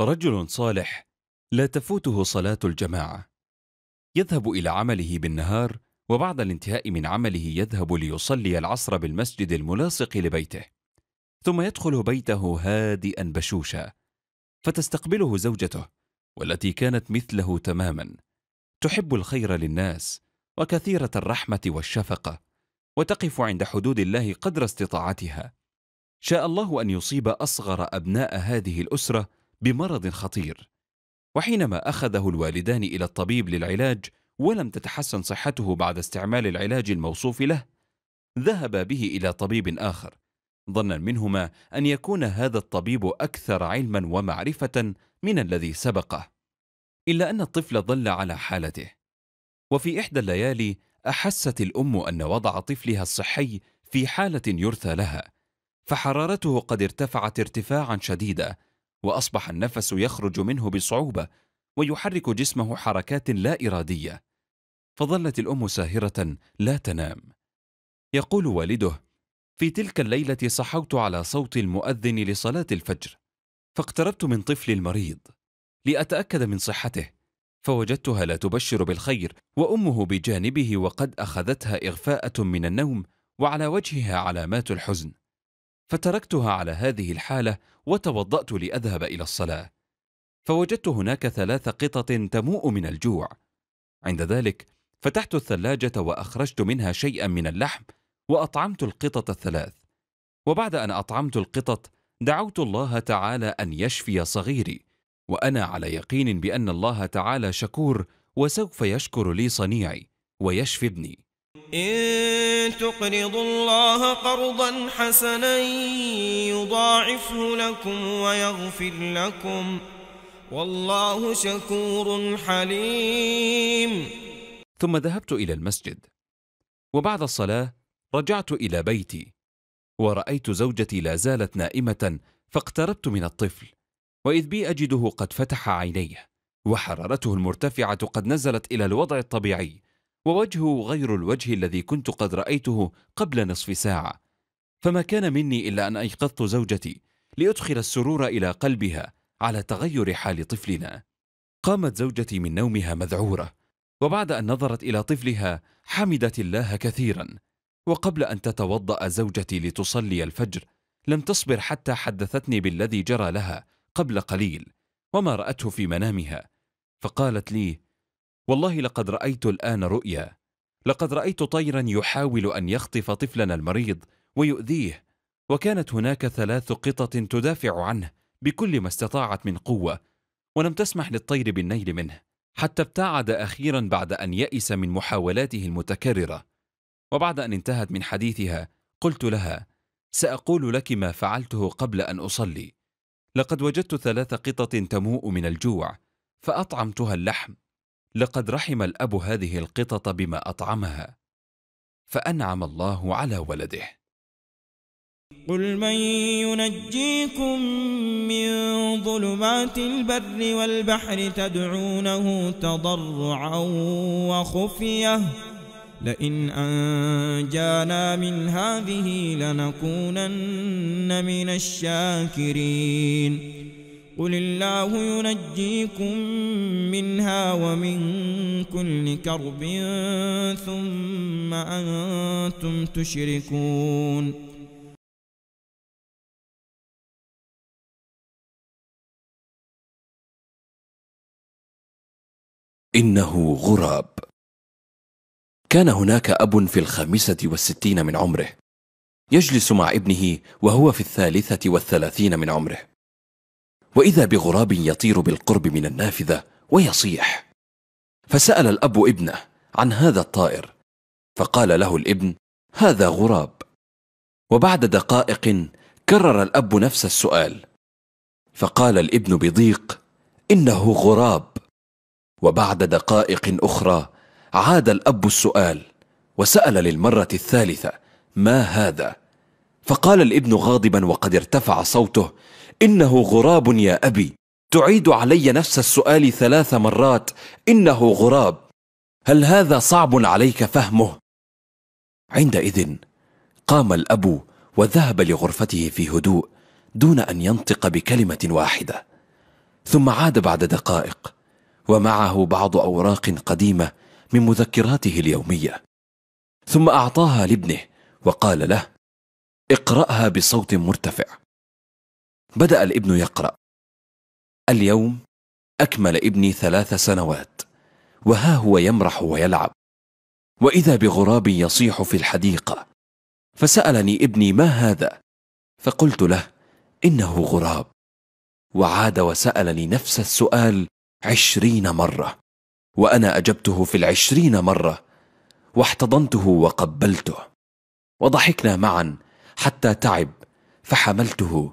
رجل صالح لا تفوته صلاه الجماعه يذهب الى عمله بالنهار وبعد الانتهاء من عمله يذهب ليصلي العصر بالمسجد الملاصق لبيته ثم يدخل بيته هادئا بشوشا فتستقبله زوجته والتي كانت مثله تماما تحب الخير للناس وكثيره الرحمه والشفقه وتقف عند حدود الله قدر استطاعتها شاء الله ان يصيب اصغر ابناء هذه الاسره بمرض خطير وحينما اخذه الوالدان الى الطبيب للعلاج ولم تتحسن صحته بعد استعمال العلاج الموصوف له ذهبا به الى طبيب اخر ظنا منهما ان يكون هذا الطبيب اكثر علما ومعرفه من الذي سبقه الا ان الطفل ظل على حالته وفي احدى الليالي احست الام ان وضع طفلها الصحي في حاله يرثى لها فحرارته قد ارتفعت ارتفاعا شديدا واصبح النفس يخرج منه بصعوبه ويحرك جسمه حركات لا اراديه فظلت الام ساهره لا تنام يقول والده في تلك الليله صحوت على صوت المؤذن لصلاه الفجر فاقتربت من طفلي المريض لاتاكد من صحته فوجدتها لا تبشر بالخير وامه بجانبه وقد اخذتها اغفاءه من النوم وعلى وجهها علامات الحزن فتركتها على هذه الحالة وتوضأت لأذهب إلى الصلاة فوجدت هناك ثلاث قطط تموء من الجوع عند ذلك فتحت الثلاجة وأخرجت منها شيئا من اللحم وأطعمت القطط الثلاث وبعد أن أطعمت القطط دعوت الله تعالى أن يشفي صغيري وأنا على يقين بأن الله تعالى شكور وسوف يشكر لي صنيعي ويشفي ابني إن تقرضوا الله قرضا حسنا يضاعفه لكم ويغفر لكم والله شكور حليم ثم ذهبت إلى المسجد وبعد الصلاة رجعت إلى بيتي ورأيت زوجتي لا زالت نائمة فاقتربت من الطفل وإذ بي أجده قد فتح عينيه وحرارته المرتفعة قد نزلت إلى الوضع الطبيعي ووجهه غير الوجه الذي كنت قد رأيته قبل نصف ساعة فما كان مني إلا أن أيقظت زوجتي لأدخل السرور إلى قلبها على تغير حال طفلنا قامت زوجتي من نومها مذعورة وبعد أن نظرت إلى طفلها حمدت الله كثيرا وقبل أن تتوضأ زوجتي لتصلي الفجر لم تصبر حتى حدثتني بالذي جرى لها قبل قليل وما رأته في منامها فقالت لي والله لقد رأيت الآن رؤيا لقد رأيت طيرا يحاول أن يخطف طفلنا المريض ويؤذيه وكانت هناك ثلاث قطط تدافع عنه بكل ما استطاعت من قوة ولم تسمح للطير بالنيل منه حتى ابتعد أخيرا بعد أن يئس من محاولاته المتكررة وبعد أن انتهت من حديثها قلت لها سأقول لك ما فعلته قبل أن أصلي لقد وجدت ثلاث قطط تموء من الجوع فأطعمتها اللحم لقد رحم الاب هذه القطط بما اطعمها فانعم الله على ولده قل من ينجيكم من ظلمات البر والبحر تدعونه تضرعا وخفية لئن أنجانا من هذه لنكونن من الشاكرين قل الله ينجيكم منها ومن كل كرب ثم أنتم تشركون إنه غراب كان هناك أب في الخامسة والستين من عمره يجلس مع ابنه وهو في الثالثة والثلاثين من عمره واذا بغراب يطير بالقرب من النافذه ويصيح فسال الاب ابنه عن هذا الطائر فقال له الابن هذا غراب وبعد دقائق كرر الاب نفس السؤال فقال الابن بضيق انه غراب وبعد دقائق اخرى عاد الاب السؤال وسال للمره الثالثه ما هذا فقال الابن غاضبا وقد ارتفع صوته إنه غراب يا أبي تعيد علي نفس السؤال ثلاث مرات إنه غراب هل هذا صعب عليك فهمه؟ عندئذ قام الأب وذهب لغرفته في هدوء دون أن ينطق بكلمة واحدة ثم عاد بعد دقائق ومعه بعض أوراق قديمة من مذكراته اليومية ثم أعطاها لابنه وقال له اقرأها بصوت مرتفع بدأ الابن يقرأ اليوم أكمل ابني ثلاث سنوات وها هو يمرح ويلعب وإذا بغراب يصيح في الحديقة فسألني ابني ما هذا فقلت له إنه غراب وعاد وسألني نفس السؤال عشرين مرة وأنا أجبته في العشرين مرة واحتضنته وقبلته وضحكنا معا حتى تعب فحملته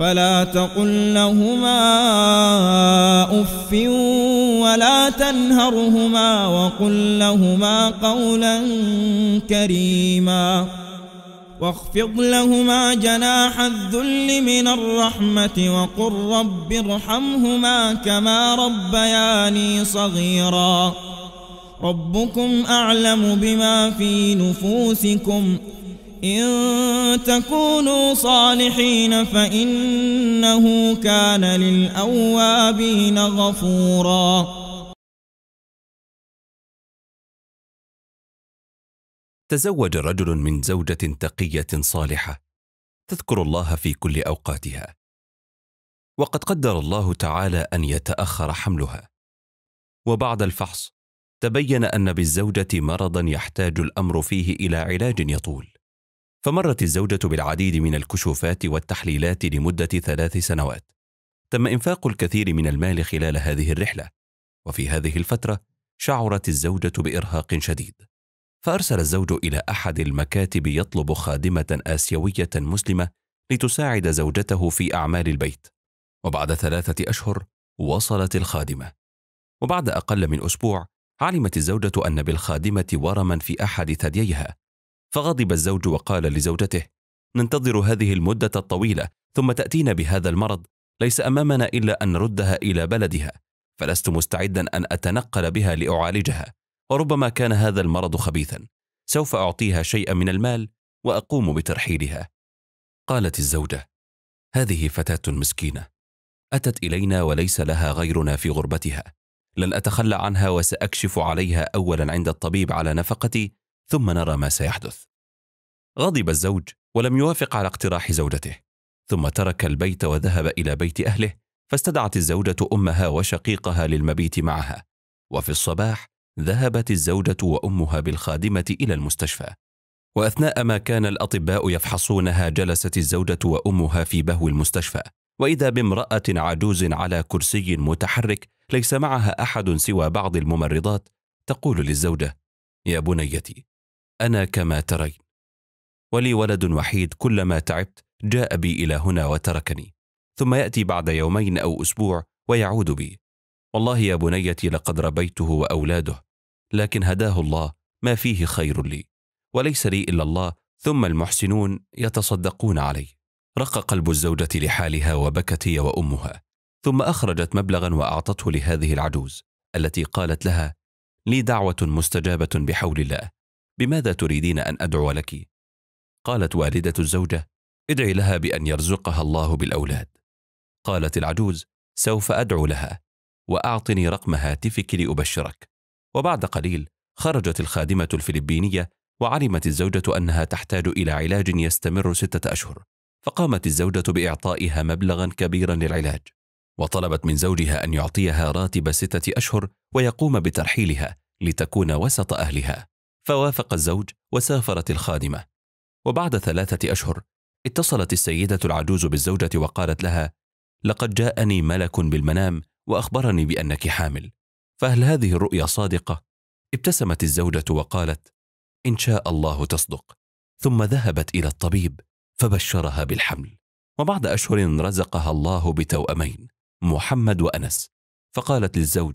فلا تقل لهما أف ولا تنهرهما وقل لهما قولا كريما واخفض لهما جناح الذل من الرحمة وقل رب ارحمهما كما ربياني صغيرا ربكم أعلم بما في نفوسكم إن تكونوا صالحين فإنه كان للأوابين غفورا تزوج رجل من زوجة تقية صالحة تذكر الله في كل أوقاتها وقد قدر الله تعالى أن يتأخر حملها وبعد الفحص تبين أن بالزوجة مرضا يحتاج الأمر فيه إلى علاج يطول فمرت الزوجة بالعديد من الكشوفات والتحليلات لمدة ثلاث سنوات. تم إنفاق الكثير من المال خلال هذه الرحلة، وفي هذه الفترة شعرت الزوجة بإرهاق شديد. فأرسل الزوج إلى أحد المكاتب يطلب خادمة آسيوية مسلمة لتساعد زوجته في أعمال البيت. وبعد ثلاثة أشهر وصلت الخادمة. وبعد أقل من أسبوع علمت الزوجة أن بالخادمة ورما في أحد ثدييها فغضب الزوج وقال لزوجته ننتظر هذه المده الطويله ثم تاتينا بهذا المرض ليس امامنا الا ان نردها الى بلدها فلست مستعدا ان اتنقل بها لاعالجها وربما كان هذا المرض خبيثا سوف اعطيها شيئا من المال واقوم بترحيلها قالت الزوجه هذه فتاه مسكينه اتت الينا وليس لها غيرنا في غربتها لن اتخلى عنها وساكشف عليها اولا عند الطبيب على نفقتي ثم نرى ما سيحدث غضب الزوج ولم يوافق على اقتراح زوجته ثم ترك البيت وذهب الى بيت اهله فاستدعت الزوجه امها وشقيقها للمبيت معها وفي الصباح ذهبت الزوجه وامها بالخادمه الى المستشفى واثناء ما كان الاطباء يفحصونها جلست الزوجه وامها في بهو المستشفى واذا بامراه عجوز على كرسي متحرك ليس معها احد سوى بعض الممرضات تقول للزوجه يا بنيتي أنا كما ترين ولي ولد وحيد كلما تعبت جاء بي إلى هنا وتركني ثم يأتي بعد يومين أو أسبوع ويعود بي والله يا بنيتي لقد ربيته وأولاده لكن هداه الله ما فيه خير لي وليس لي إلا الله ثم المحسنون يتصدقون علي رق قلب الزوجة لحالها وبكت هي وأمها ثم أخرجت مبلغا وأعطته لهذه العجوز التي قالت لها لي دعوة مستجابة بحول الله بماذا تريدين أن أدعو لك؟ قالت والدة الزوجة ادعي لها بأن يرزقها الله بالأولاد قالت العجوز سوف أدعو لها وأعطني رقم هاتفك لأبشرك وبعد قليل خرجت الخادمة الفلبينية وعلمت الزوجة أنها تحتاج إلى علاج يستمر ستة أشهر فقامت الزوجة بإعطائها مبلغا كبيرا للعلاج وطلبت من زوجها أن يعطيها راتب ستة أشهر ويقوم بترحيلها لتكون وسط أهلها فوافق الزوج وسافرت الخادمة وبعد ثلاثة أشهر اتصلت السيدة العجوز بالزوجة وقالت لها لقد جاءني ملك بالمنام وأخبرني بأنك حامل فهل هذه الرؤيا صادقة؟ ابتسمت الزوجة وقالت إن شاء الله تصدق ثم ذهبت إلى الطبيب فبشرها بالحمل وبعد أشهر رزقها الله بتوأمين محمد وأنس فقالت للزوج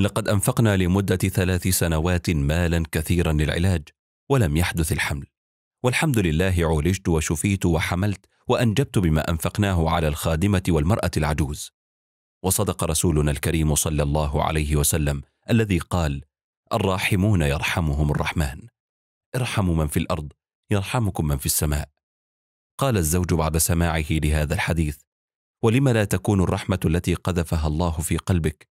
لقد أنفقنا لمدة ثلاث سنوات مالا كثيرا للعلاج ولم يحدث الحمل والحمد لله عولجت وشفيت وحملت وأنجبت بما أنفقناه على الخادمة والمرأة العجوز وصدق رسولنا الكريم صلى الله عليه وسلم الذي قال الراحمون يرحمهم الرحمن ارحموا من في الأرض يرحمكم من في السماء قال الزوج بعد سماعه لهذا الحديث ولم لا تكون الرحمة التي قذفها الله في قلبك